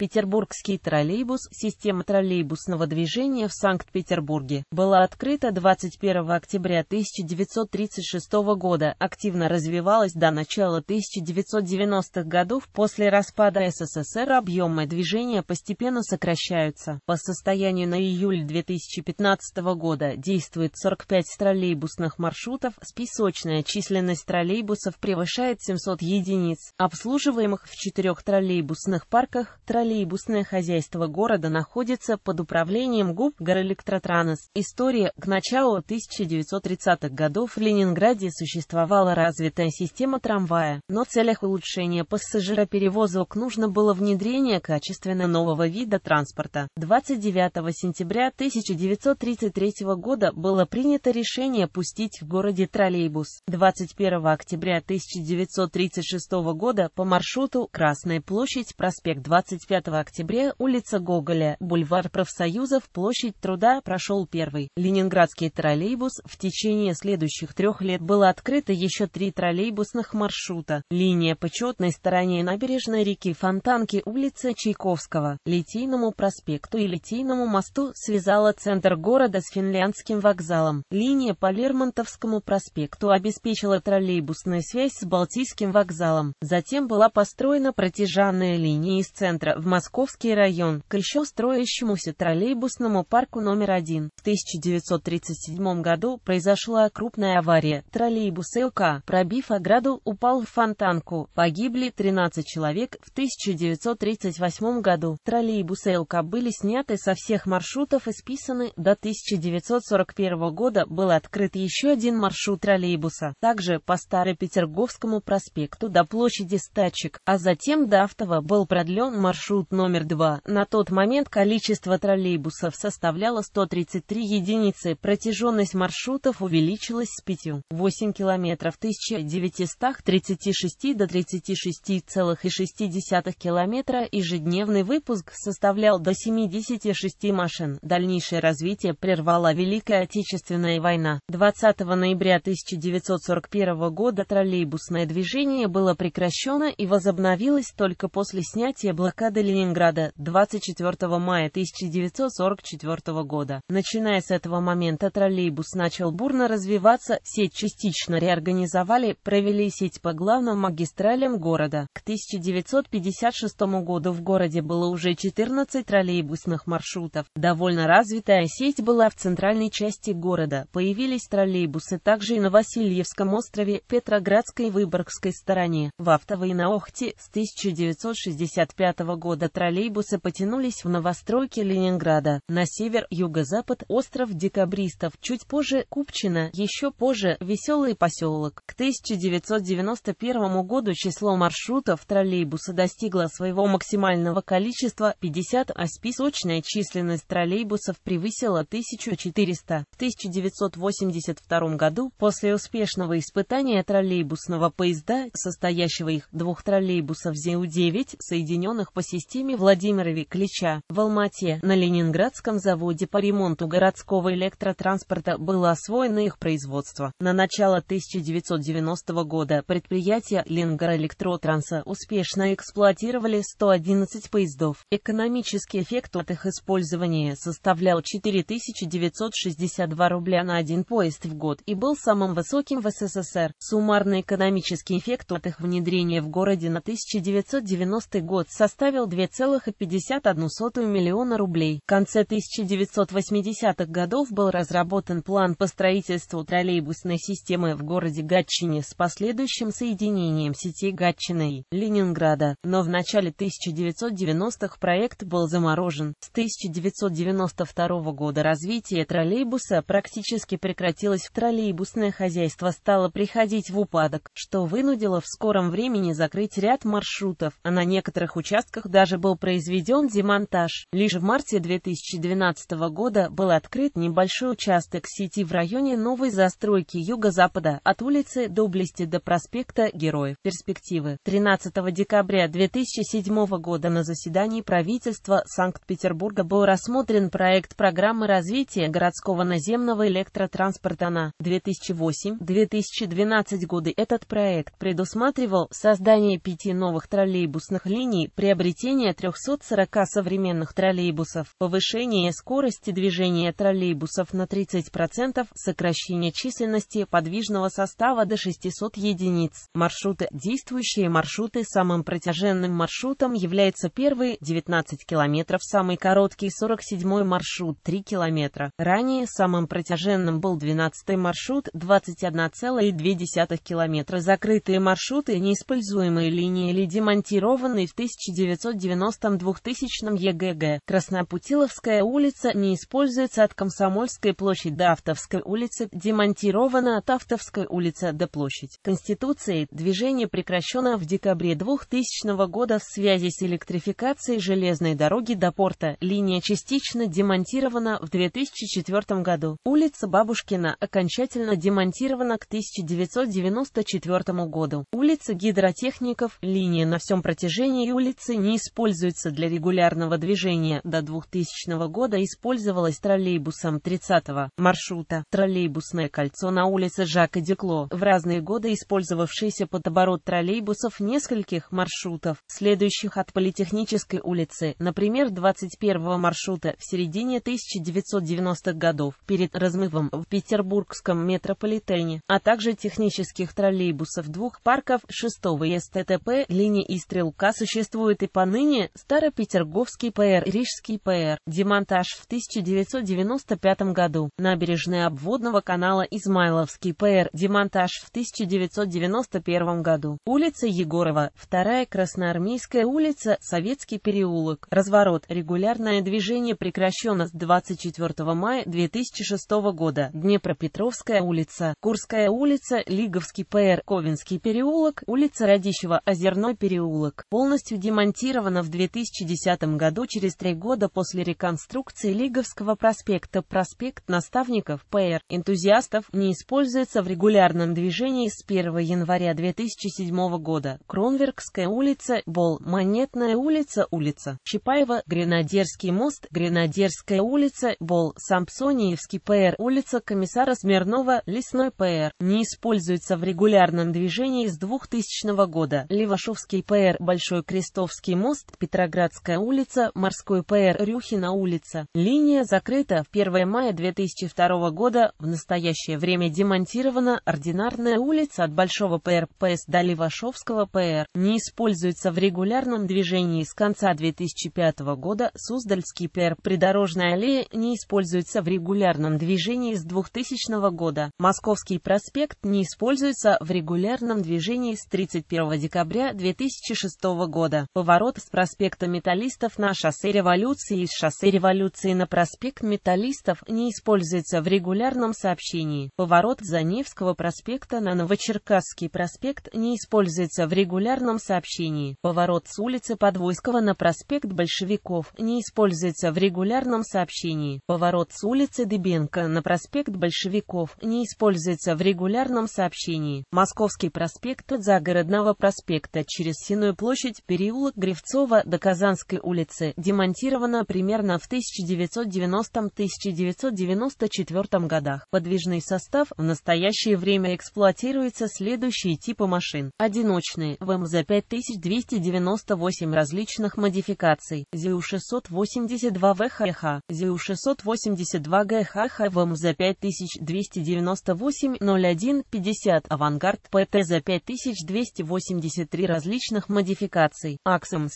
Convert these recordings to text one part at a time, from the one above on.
Петербургский троллейбус, система троллейбусного движения в Санкт-Петербурге, была открыта 21 октября 1936 года, активно развивалась до начала 1990-х годов. После распада СССР объемы движения постепенно сокращаются. По состоянию на июль 2015 года действует 45 троллейбусных маршрутов, списочная численность троллейбусов превышает 700 единиц, обслуживаемых в четырех троллейбусных парках, троллейбусных троллейбусное хозяйство города находится под управлением ГУП «Горэлектротранс». История. К началу 1930-х годов в Ленинграде существовала развитая система трамвая, но в целях улучшения пассажироперевозок нужно было внедрение качественно нового вида транспорта. 29 сентября 1933 года было принято решение пустить в городе троллейбус. 21 октября 1936 года по маршруту Красная площадь, проспект 25 10 октября, улица Гоголя, бульвар профсоюзов, площадь труда, прошел первый. Ленинградский троллейбус в течение следующих трех лет было открыто еще три троллейбусных маршрута. Линия почетной стороне набережной реки Фонтанки, улица Чайковского, Литейному проспекту и Литейному мосту связала центр города с финляндским вокзалом. Линия по Лермонтовскому проспекту обеспечила троллейбусную связь с Балтийским вокзалом. Затем была построена протяженная линия из центра в Московский район, к еще строящемуся троллейбусному парку номер один. В 1937 году произошла крупная авария. Троллейбус ЭОК, пробив ограду, упал в фонтанку. Погибли 13 человек. В 1938 году троллейбусы ЭОК были сняты со всех маршрутов и списаны. До 1941 года был открыт еще один маршрут троллейбуса. Также по Старопетерговскому проспекту до площади Стачек, а затем до Автова был продлен маршрут пункт номер два. На тот момент количество троллейбусов составляло 133 единицы, протяженность маршрутов увеличилась с 5,8 километров 1936 до 36,6 км, ежедневный выпуск составлял до 76 машин. Дальнейшее развитие прервала Великая Отечественная война. 20 ноября 1941 года троллейбусное движение было прекращено и возобновилось только после снятия блокады блокады Ленинграда 24 мая 1944 года. Начиная с этого момента троллейбус начал бурно развиваться, сеть частично реорганизовали, провели сеть по главным магистралям города. К 1956 году в городе было уже 14 троллейбусных маршрутов. Довольно развитая сеть была в центральной части города. Появились троллейбусы также и на Васильевском острове, Петроградской и Выборгской стороне, в Автово и на Охте с 1965 года перехода троллейбусы потянулись в новостройки Ленинграда, на север, юго-запад, остров Декабристов, чуть позже Купчина еще позже Веселый поселок. К 1991 году число маршрутов троллейбуса достигло своего максимального количества 50, а списочная численность троллейбусов превысила 1400. В 1982 году, после успешного испытания троллейбусного поезда, состоящего их двух троллейбусов ЗИУ-9, соединенных по системе, Ефестиме Владимирове Клича. В Алмате на Ленинградском заводе по ремонту городского электротранспорта было освоено их производство. На начало 1990 года предприятия Ленгароэлектротранса успешно эксплуатировали 111 поездов. Экономический эффект от их использования составлял 4962 рубля на один поезд в год и был самым высоким в СССР. Суммарный экономический эффект от их внедрения в городе на 1990 год составил 2,51 миллиона рублей. В конце 1980-х годов был разработан план по строительству троллейбусной системы в городе Гатчине с последующим соединением сетей Гатчины и Ленинграда, но в начале 1990-х проект был заморожен. С 1992 года развитие троллейбуса практически прекратилось, троллейбусное хозяйство стало приходить в упадок, что вынудило в скором времени закрыть ряд маршрутов, а на некоторых участках даже даже был произведен демонтаж. Лишь в марте 2012 года был открыт небольшой участок сети в районе новой застройки юго-запада от улицы Доблести до проспекта Героев. Перспективы. 13 декабря 2007 года на заседании правительства Санкт-Петербурга был рассмотрен проект программы развития городского наземного электротранспорта на 2008-2012 годы. Этот проект предусматривал создание пяти новых троллейбусных линий, приобретение введение 340 современных троллейбусов, повышение скорости движения троллейбусов на 30%, сокращение численности подвижного состава до 600 единиц. Маршруты. Действующие маршруты. Самым протяженным маршрутом является первый 19 километров, самый короткий 47 маршрут 3 километра. Ранее самым протяженным был 12 маршрут 21,2 километра. Закрытые маршруты, неиспользуемые линии или демонтированные в 1990 1992 ЕГГ. Краснопутиловская улица не используется от Комсомольской площади до Автовской улицы, демонтирована от Автовской улицы до площади. Конституцией движение прекращено в декабре 2000 года в связи с электрификацией железной дороги до порта. Линия частично демонтирована в 2004 году. Улица Бабушкина окончательно демонтирована к 1994 году. Улица Гидротехников, линия на всем протяжении улицы не используется используется для регулярного движения. До 2000 года использовалось троллейбусом 30-го маршрута. Троллейбусное кольцо на улице Жака Декло. В разные годы использовавшийся под оборот троллейбусов нескольких маршрутов, следующих от Политехнической улицы, например, 21-го маршрута в середине 1990-х годов, перед размывом в петербургском метрополитене, а также технических троллейбусов двух парков 6 и СТТП линии и стрелка существует и панель ныне Старопетерговский ПР, Рижский ПР, демонтаж в 1995 году, набережная обводного канала Измайловский ПР, демонтаж в 1991 году, улица Егорова, вторая Красноармейская улица, Советский переулок, разворот, регулярное движение прекращено с 24 мая 2006 года, Днепропетровская улица, Курская улица, Лиговский ПР, Ковенский переулок, улица Радищева, Озерной переулок, полностью демонтирован запланирована в 2010 году через три года после реконструкции Лиговского проспекта. Проспект наставников ПР энтузиастов не используется в регулярном движении с 1 января 2007 года. Кронверкская улица, Бол, Монетная улица, улица Чапаева, Гренадерский мост, Гренадерская улица, Бол, Сампсониевский ПР, улица комиссара Смирнова, Лесной ПР, не используется в регулярном движении с 2000 года. Левашовский ПР, Большой Крестовский мост, мост, Петроградская улица, морской ПР, Рюхина улица. Линия закрыта в 1 мая 2002 года, в настоящее время демонтирована ординарная улица от Большого ПР ПС до Левашовского ПР. Не используется в регулярном движении с конца 2005 года, Суздальский ПР, придорожная аллея не используется в регулярном движении с 2000 года. Московский проспект не используется в регулярном движении с 31 декабря 2006 года. Поворот с проспекта Металлистов на шоссе Революции и с шоссе Революции на проспект Металлистов не используется в регулярном сообщении. Поворот за Невского проспекта на Новочеркасский проспект не используется в регулярном сообщении. Поворот с улицы Подвойского на проспект Большевиков не используется в регулярном сообщении. Поворот с улицы Дыбенко на проспект Большевиков не используется в регулярном сообщении. Московский проспект от Загородного проспекта через Синую площадь переулок Грифц Донцова до Казанской улицы демонтирована примерно в 1990-1994 годах. Подвижный состав в настоящее время эксплуатируется следующие типы машин. Одиночные ВМЗ 5298 различных модификаций, ЗИУ-682 ВХХ, ЗИУ-682 ГХХ, ВМЗ 5298 01 50 «Авангард», ПТЗ 5283 различных модификаций, «Аксом»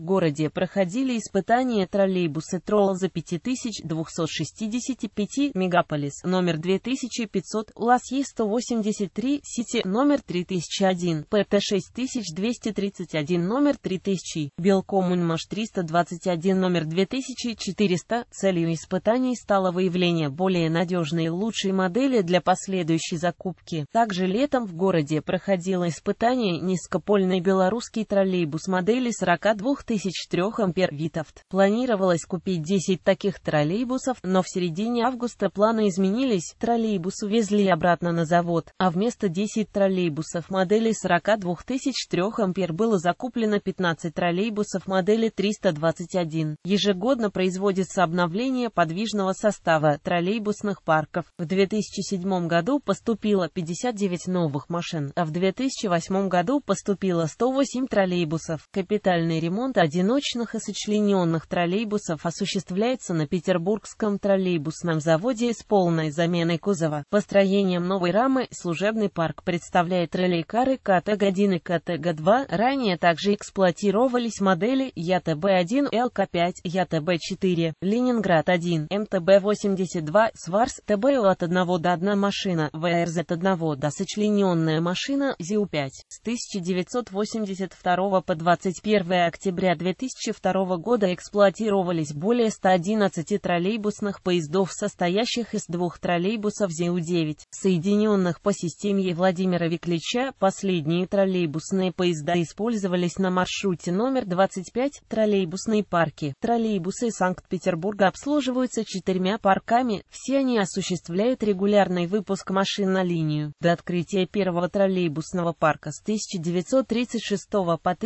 в городе проходили испытания троллейбусы Тролл за 5265 Мегаполис номер 2500 Лас Е183 Сити номер 3001 ПТ 6231 номер 3000 Белкомунмаш 321 номер 2400 Целью испытаний стало выявление более надежной и лучшей модели для последующей закупки. Также летом в городе проходило испытание низкопольный белорусский троллейбус модели 42 2003 ампер Витовт. Планировалось купить 10 таких троллейбусов, но в середине августа планы изменились, троллейбус увезли обратно на завод, а вместо 10 троллейбусов модели 42 2003 ампер было закуплено 15 троллейбусов модели 321. Ежегодно производится обновление подвижного состава троллейбусных парков. В 2007 году поступило 59 новых машин, а в 2008 году поступило 108 троллейбусов. Капитальный ремонт одиночных и сочлененных троллейбусов осуществляется на Петербургском троллейбусном заводе с полной заменой кузова. Построением новой рамы служебный парк представляет троллейкары КТГ-1 и КТГ-2. Ранее также эксплуатировались модели ЯТБ-1, ЛК-5, ЯТБ-4, Ленинград-1, МТБ-82, СВАРС, ТБ от 1 до 1 машина, ВРЗ от 1 до сочлененная машина, ЗИУ-5. С 1982 по 21 октября октября 2002 года эксплуатировались более 111 троллейбусных поездов, состоящих из двух троллейбусов ЗИУ-9, соединенных по системе Владимира Виклича. Последние троллейбусные поезда использовались на маршруте номер 25, троллейбусные парки. Троллейбусы Санкт-Петербурга обслуживаются четырьмя парками, все они осуществляют регулярный выпуск машин на линию. До открытия первого троллейбусного парка с 1936 по 1940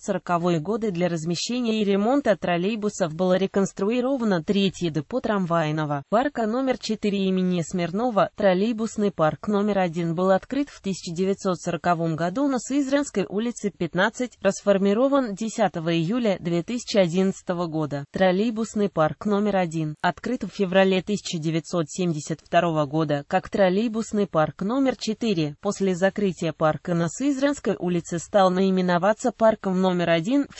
1940 год годы для размещения и ремонта троллейбусов было реконструировано третье депо трамвайного парка номер 4 имени Смирнова. Троллейбусный парк номер 1 был открыт в 1940 году на Сызранской улице 15, расформирован 10 июля 2011 года. Троллейбусный парк номер 1 открыт в феврале 1972 года как троллейбусный парк номер 4. После закрытия парка на Сызранской улице стал наименоваться парком номер один в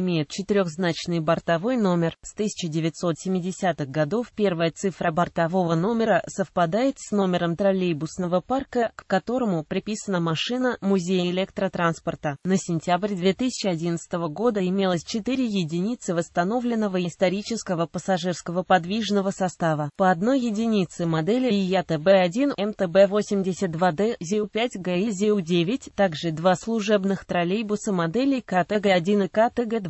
имеет четырехзначный бортовой номер. С 1970-х годов первая цифра бортового номера совпадает с номером троллейбусного парка, к которому приписана машина Музея электротранспорта. На сентябрь 2011 года имелось 4 единицы восстановленного исторического пассажирского подвижного состава, по одной единице модели ИЯТБ-1, МТБ-82Д, ЗИУ-5Г и а ЗИУ-9, также два служебных троллейбуса моделей КТГ-1 и КТГ-2.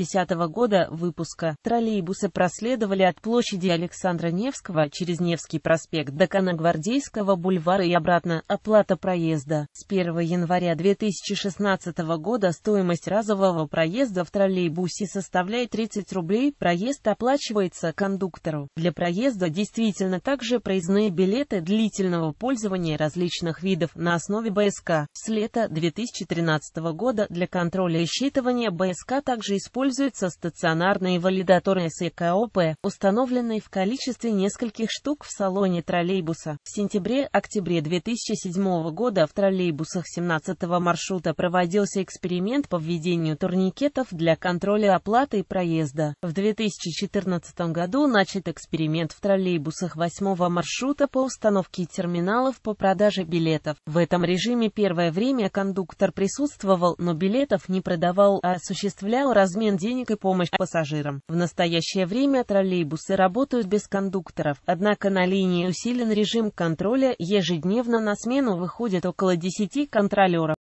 1960 года выпуска, троллейбусы проследовали от площади Александра Невского через Невский проспект до Коногвардейского бульвара и обратно. Оплата проезда. С 1 января 2016 года стоимость разового проезда в троллейбусе составляет 30 рублей, проезд оплачивается кондуктору. Для проезда действительно также проездные билеты длительного пользования различных видов на основе БСК. С лета 2013 года для контроля и считывания БСК также используется используется стационарные валидаторы СКОП, установленные в количестве нескольких штук в салоне троллейбуса. В сентябре-октябре 2007 года в троллейбусах 17-го маршрута проводился эксперимент по введению турникетов для контроля оплаты проезда. В 2014 году начат эксперимент в троллейбусах 8-го маршрута по установке терминалов по продаже билетов. В этом режиме первое время кондуктор присутствовал, но билетов не продавал, а осуществлял размен денег и помощь пассажирам. В настоящее время троллейбусы работают без кондукторов, однако на линии усилен режим контроля, ежедневно на смену выходит около 10 контролеров.